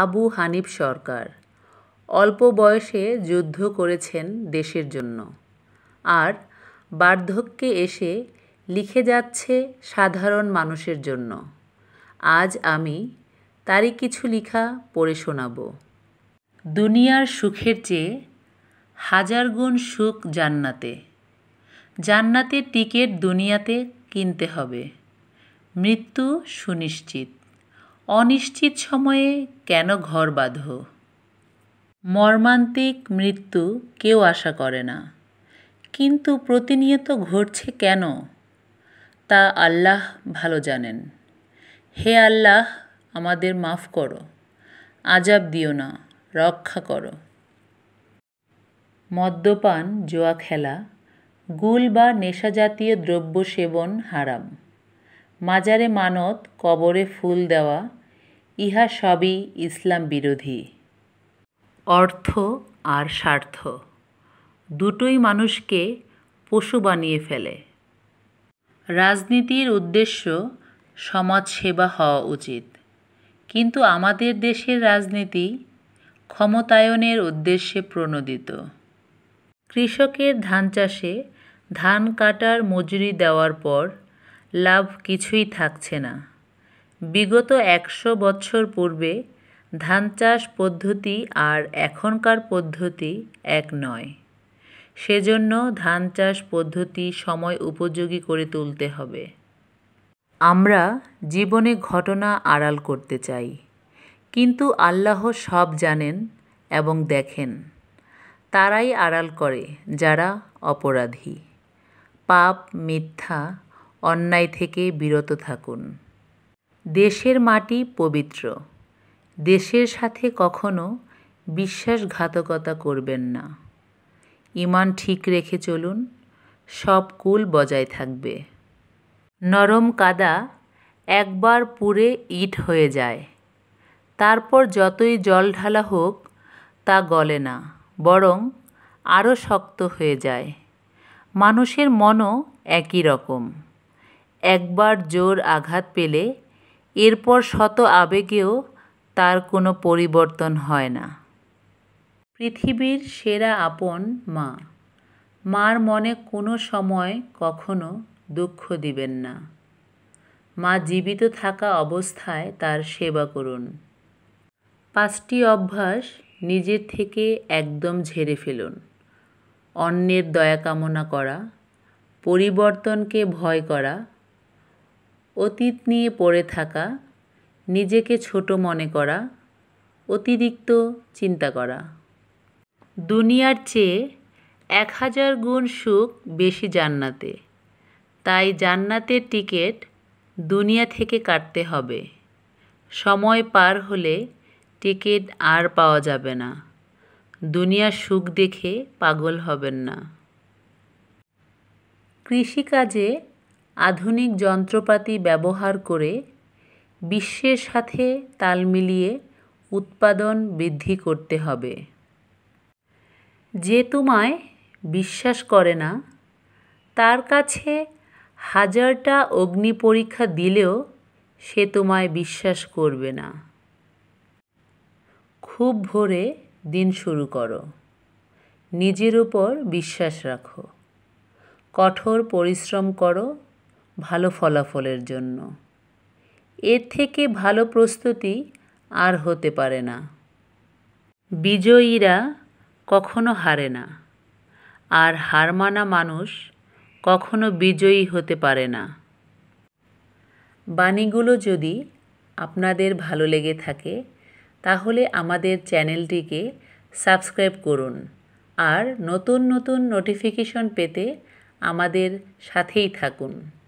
আবু হানিফ সরকার অল্প বয়সে যুদ্ধ করেছেন দেশের জন্য আর বার্ধক্যে এসে লিখে যাচ্ছে সাধারণ মানুষের জন্য আজ আমি তারই কিছু লিখা পড়ে শোনাব দুনিয়ার সুখের চেয়ে হাজার গুণ সুখ জান্নাতে জান্নাতে টিকিট দুনিয়াতে কিনতে হবে মৃত্যু সুনিশ্চিত অনিশ্চিত সময়ে কেন ঘর বাঁধ মর্মান্তিক মৃত্যু কেউ আশা করে না কিন্তু প্রতিনিয়ত ঘটছে কেন তা আল্লাহ ভালো জানেন হে আল্লাহ আমাদের মাফ করো আজাব দিও না রক্ষা করো মদ্যপান জোয়া খেলা গুল বা নেশাজাতীয় দ্রব্য সেবন হারাম মাজারে মানত কবরে ফুল দেওয়া ইহা সবই ইসলাম বিরোধী অর্থ আর স্বার্থ দুটোই মানুষকে পশু বানিয়ে ফেলে রাজনীতির উদ্দেশ্য সমাজ সেবা হওয়া উচিত কিন্তু আমাদের দেশের রাজনীতি ক্ষমতায়নের উদ্দেশ্যে প্রণোদিত কৃষকের ধান চাষে ধান কাটার মজুরি দেওয়ার পর লাভ কিছুই থাকছে না বিগত একশো বছর পূর্বে ধান চাষ পদ্ধতি আর এখনকার পদ্ধতি এক নয় সেজন্য ধান চাষ পদ্ধতি সময় উপযোগী করে তুলতে হবে আমরা জীবনে ঘটনা আড়াল করতে চাই কিন্তু আল্লাহ সব জানেন এবং দেখেন তারাই আড়াল করে যারা অপরাধী পাপ মিথ্যা অন্যায় থেকে বিরত থাকুন দেশের মাটি পবিত্র দেশের সাথে কখনো বিশ্বাসঘাতকতা করবেন না ইমান ঠিক রেখে চলুন সব কুল বজায় থাকবে নরম কাদা একবার পুড়ে ইট হয়ে যায় তারপর যতই জল ঢালা হোক তা গলে না বরং আরও শক্ত হয়ে যায় মানুষের মনও একই রকম একবার জোর আঘাত পেলে এরপর শত আবেগেও তার কোনো পরিবর্তন হয় না পৃথিবীর সেরা আপন মা মার মনে কোনো সময় কখনো দুঃখ দিবেন না মা জীবিত থাকা অবস্থায় তার সেবা করুন পাঁচটি অভ্যাস নিজের থেকে একদম ঝেড়ে ফেলুন অন্যের দয়া কামনা করা পরিবর্তনকে ভয় করা অতীত নিয়ে পড়ে থাকা নিজেকে ছোট মনে করা অতিরিক্ত চিন্তা করা দুনিয়ার চেয়ে এক হাজার গুণ সুখ বেশি জান্নাতে তাই জান্নাতের টিকিট দুনিয়া থেকে কাটতে হবে সময় পার হলে টিকিট আর পাওয়া যাবে না দুনিয়ার সুখ দেখে পাগল হবেন না কৃষিকাজে আধুনিক যন্ত্রপাতি ব্যবহার করে বিশ্বের সাথে তাল মিলিয়ে উৎপাদন বৃদ্ধি করতে হবে যে তোমায় বিশ্বাস করে না তার কাছে হাজারটা অগ্নি পরীক্ষা দিলেও সে তোমায় বিশ্বাস করবে না খুব ভোরে দিন শুরু করো নিজের ওপর বিশ্বাস রাখো কঠোর পরিশ্রম করো ভালো ফলাফলের জন্য এর থেকে ভালো প্রস্তুতি আর হতে পারে না বিজয়ীরা কখনো হারে না আর হার মানা মানুষ কখনো বিজয়ী হতে পারে না বাণীগুলো যদি আপনাদের ভালো লেগে থাকে তাহলে আমাদের চ্যানেলটিকে সাবস্ক্রাইব করুন আর নতুন নতুন নোটিফিকেশন পেতে আমাদের সাথেই থাকুন